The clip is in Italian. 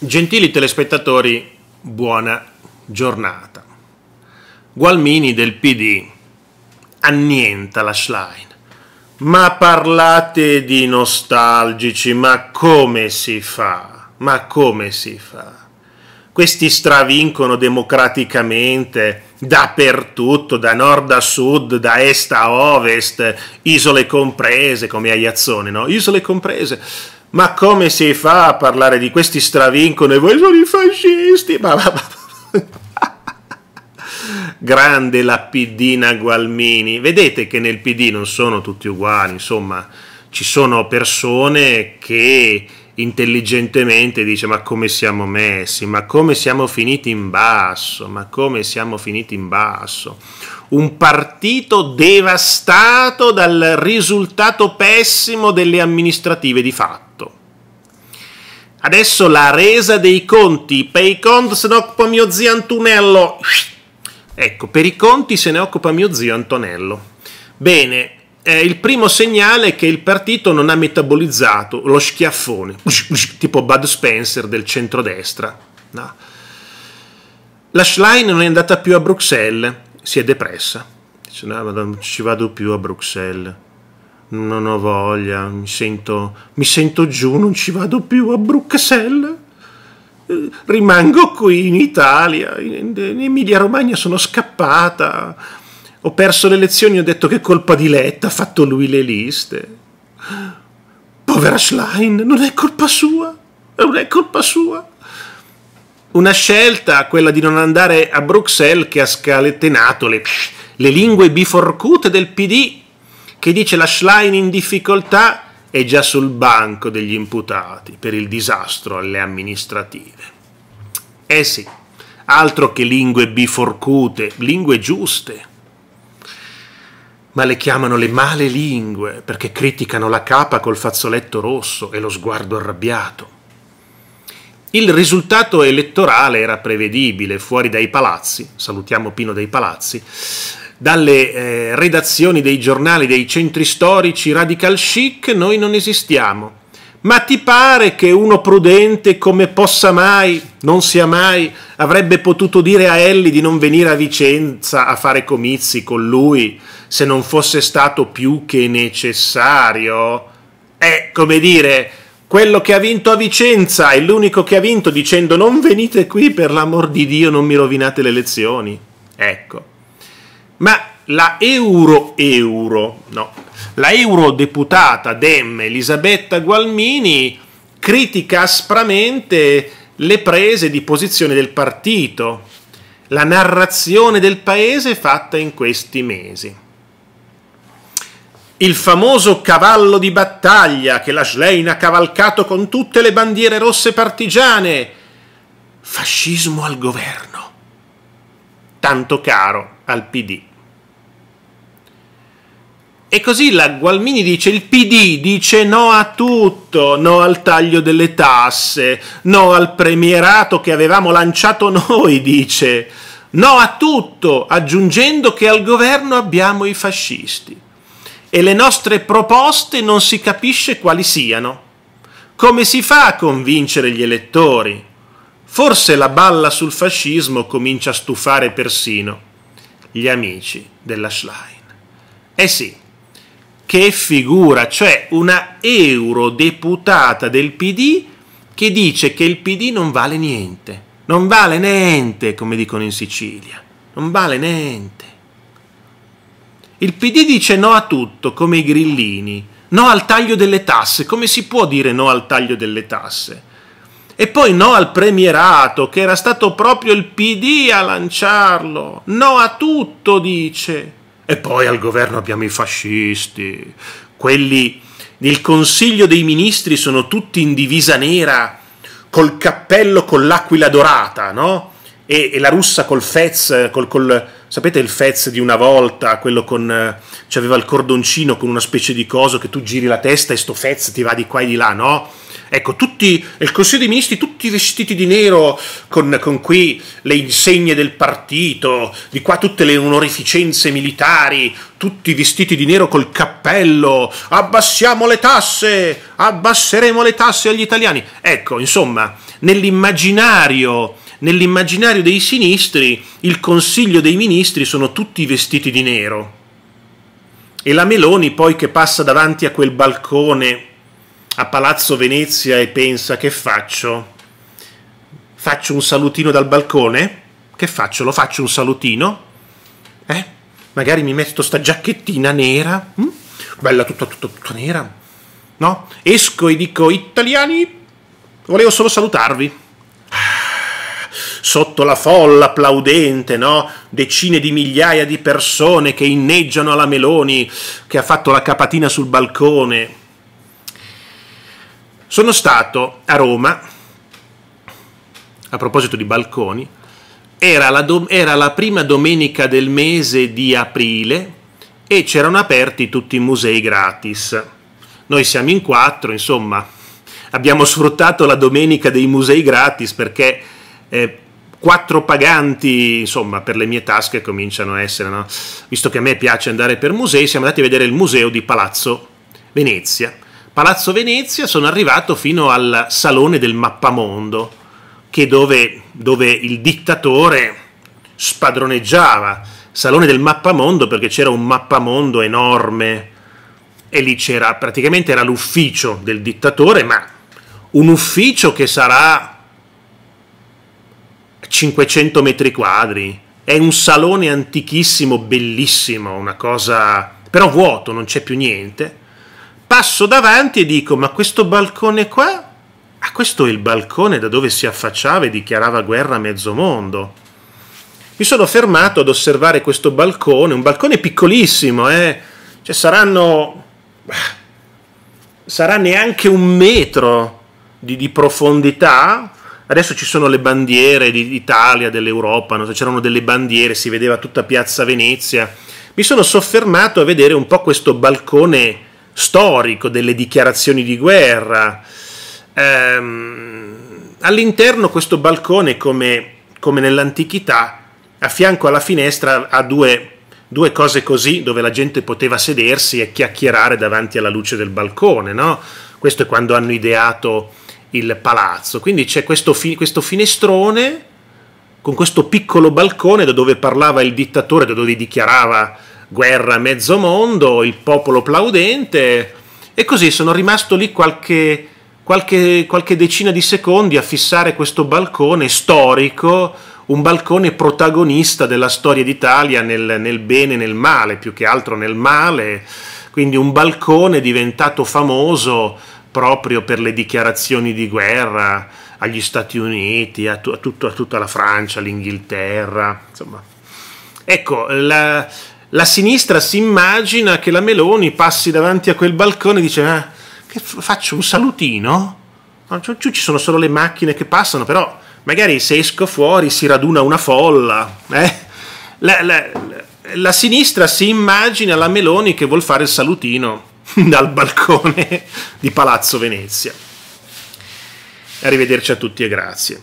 Gentili telespettatori, buona giornata. Gualmini del PD annienta la Schlein. Ma parlate di nostalgici, ma come si fa? Ma come si fa? Questi stravincono democraticamente dappertutto, da nord a sud, da est a ovest, isole comprese, come Aiazzone, no? Isole comprese ma come si fa a parlare di questi stravincoli? Voi sono i fascisti! Ma, ma, ma. Grande la Pidina Gualmini. Vedete che nel PD non sono tutti uguali, insomma, ci sono persone che intelligentemente dice ma come siamo messi, ma come siamo finiti in basso, ma come siamo finiti in basso. Un partito devastato dal risultato pessimo delle amministrative di fatto. Adesso la resa dei conti. Per i conti se ne occupa mio zio Antonello. Ecco, per i conti se ne occupa mio zio Antonello. Bene, eh, il primo segnale è che il partito non ha metabolizzato lo schiaffone, tipo Bud Spencer del centrodestra. No. La Schlein non è andata più a Bruxelles, si è depressa. Dice, no, ma non ci vado più a Bruxelles non ho voglia, mi sento, mi sento giù, non ci vado più a Bruxelles. Eh, rimango qui in Italia, in Emilia Romagna sono scappata. Ho perso le elezioni, ho detto che colpa di Letta, ha fatto lui le liste. Povera Schlein, non è colpa sua, non è colpa sua. Una scelta, quella di non andare a Bruxelles, che ha scalettenato le, le lingue biforcute del PD che dice la Schlein in difficoltà è già sul banco degli imputati per il disastro alle amministrative. Eh sì, altro che lingue biforcute, lingue giuste. Ma le chiamano le male lingue perché criticano la capa col fazzoletto rosso e lo sguardo arrabbiato. Il risultato elettorale era prevedibile, fuori dai palazzi, salutiamo Pino dei Palazzi, dalle eh, redazioni dei giornali dei centri storici radical chic, noi non esistiamo. Ma ti pare che uno prudente come possa mai, non sia mai, avrebbe potuto dire a Elli di non venire a Vicenza a fare comizi con lui se non fosse stato più che necessario? È eh, come dire, quello che ha vinto a Vicenza è l'unico che ha vinto dicendo non venite qui per l'amor di Dio, non mi rovinate le lezioni. Ecco ma la euro euro, no, la eurodeputata Demme Elisabetta Gualmini critica aspramente le prese di posizione del partito, la narrazione del paese fatta in questi mesi. Il famoso cavallo di battaglia che la Schlein ha cavalcato con tutte le bandiere rosse partigiane. Fascismo al governo. Tanto caro al PD. E così la Gualmini dice il PD dice no a tutto, no al taglio delle tasse, no al premierato che avevamo lanciato noi, dice no a tutto, aggiungendo che al governo abbiamo i fascisti e le nostre proposte non si capisce quali siano. Come si fa a convincere gli elettori? Forse la balla sul fascismo comincia a stufare persino gli amici della Schlein. Eh sì, che figura, cioè una eurodeputata del PD che dice che il PD non vale niente, non vale niente, come dicono in Sicilia, non vale niente. Il PD dice no a tutto, come i grillini, no al taglio delle tasse, come si può dire no al taglio delle tasse? E poi no al premierato, che era stato proprio il PD a lanciarlo. No a tutto, dice. E poi al governo abbiamo i fascisti, quelli del Consiglio dei Ministri sono tutti in divisa nera, col cappello con l'aquila dorata, no? E, e la russa col fez, col, col, sapete il fez di una volta, quello con, cioè aveva il cordoncino con una specie di coso che tu giri la testa e sto fez ti va di qua e di là, no? Ecco, tutti, il Consiglio dei Ministri tutti vestiti di nero, con, con, qui le insegne del partito, di qua tutte le onorificenze militari, tutti vestiti di nero col cappello, abbassiamo le tasse, abbasseremo le tasse agli italiani. Ecco, insomma, nell'immaginario, nell'immaginario dei sinistri, il Consiglio dei Ministri sono tutti vestiti di nero. E la Meloni poi che passa davanti a quel balcone a Palazzo Venezia e pensa che faccio? Faccio un salutino dal balcone? Che faccio? Lo faccio un salutino? Eh? Magari mi metto sta giacchettina nera? Hm? Bella tutta, tutta, tutta nera? No? Esco e dico, italiani, volevo solo salutarvi sotto la folla applaudente, no? decine di migliaia di persone che inneggiano alla Meloni, che ha fatto la capatina sul balcone. Sono stato a Roma, a proposito di balconi, era la, dom- era la prima domenica del mese di aprile e c'erano aperti tutti i musei gratis. Noi siamo in quattro, insomma, abbiamo sfruttato la domenica dei musei gratis perché eh, quattro paganti, insomma, per le mie tasche cominciano a essere, no? visto che a me piace andare per musei, siamo andati a vedere il museo di Palazzo Venezia Palazzo Venezia sono arrivato fino al Salone del Mappamondo, che dove, dove il dittatore spadroneggiava. Salone del Mappamondo perché c'era un mappamondo enorme e lì c'era praticamente era l'ufficio del dittatore, ma un ufficio che sarà 500 metri quadri. È un salone antichissimo, bellissimo, una cosa però vuoto, non c'è più niente passo davanti e dico ma questo balcone qua? Ah, questo è il balcone da dove si affacciava e dichiarava guerra a mezzo mondo. Mi sono fermato ad osservare questo balcone, un balcone piccolissimo, eh? cioè saranno... sarà neanche un metro di, di profondità, Adesso ci sono le bandiere d'Italia, dell'Europa, no? c'erano delle bandiere, si vedeva tutta Piazza Venezia. Mi sono soffermato a vedere un po' questo balcone storico delle dichiarazioni di guerra. Ehm, all'interno questo balcone, come, come, nell'antichità, a fianco alla finestra ha due, due, cose così dove la gente poteva sedersi e chiacchierare davanti alla luce del balcone. No? Questo è quando hanno ideato il palazzo. Quindi c'è questo, fi- questo finestrone con questo piccolo balcone da dove parlava il dittatore, da dove dichiarava guerra a mezzo mondo, il popolo plaudente e così sono rimasto lì qualche, qualche, qualche decina di secondi a fissare questo balcone storico, un balcone protagonista della storia d'Italia nel, nel bene e nel male, più che altro nel male, quindi un balcone diventato famoso proprio per le dichiarazioni di guerra agli Stati Uniti, a, tu, a, tutto, a tutta la Francia, all'Inghilterra, insomma. Ecco, la, la sinistra si immagina che la Meloni passi davanti a quel balcone e dice ah, che faccio un salutino? Giù ci sono solo le macchine che passano, però magari se esco fuori si raduna una folla. Eh? La, la, la sinistra si immagina la Meloni che vuol fare il salutino dal balcone di Palazzo Venezia. Arrivederci a tutti e grazie.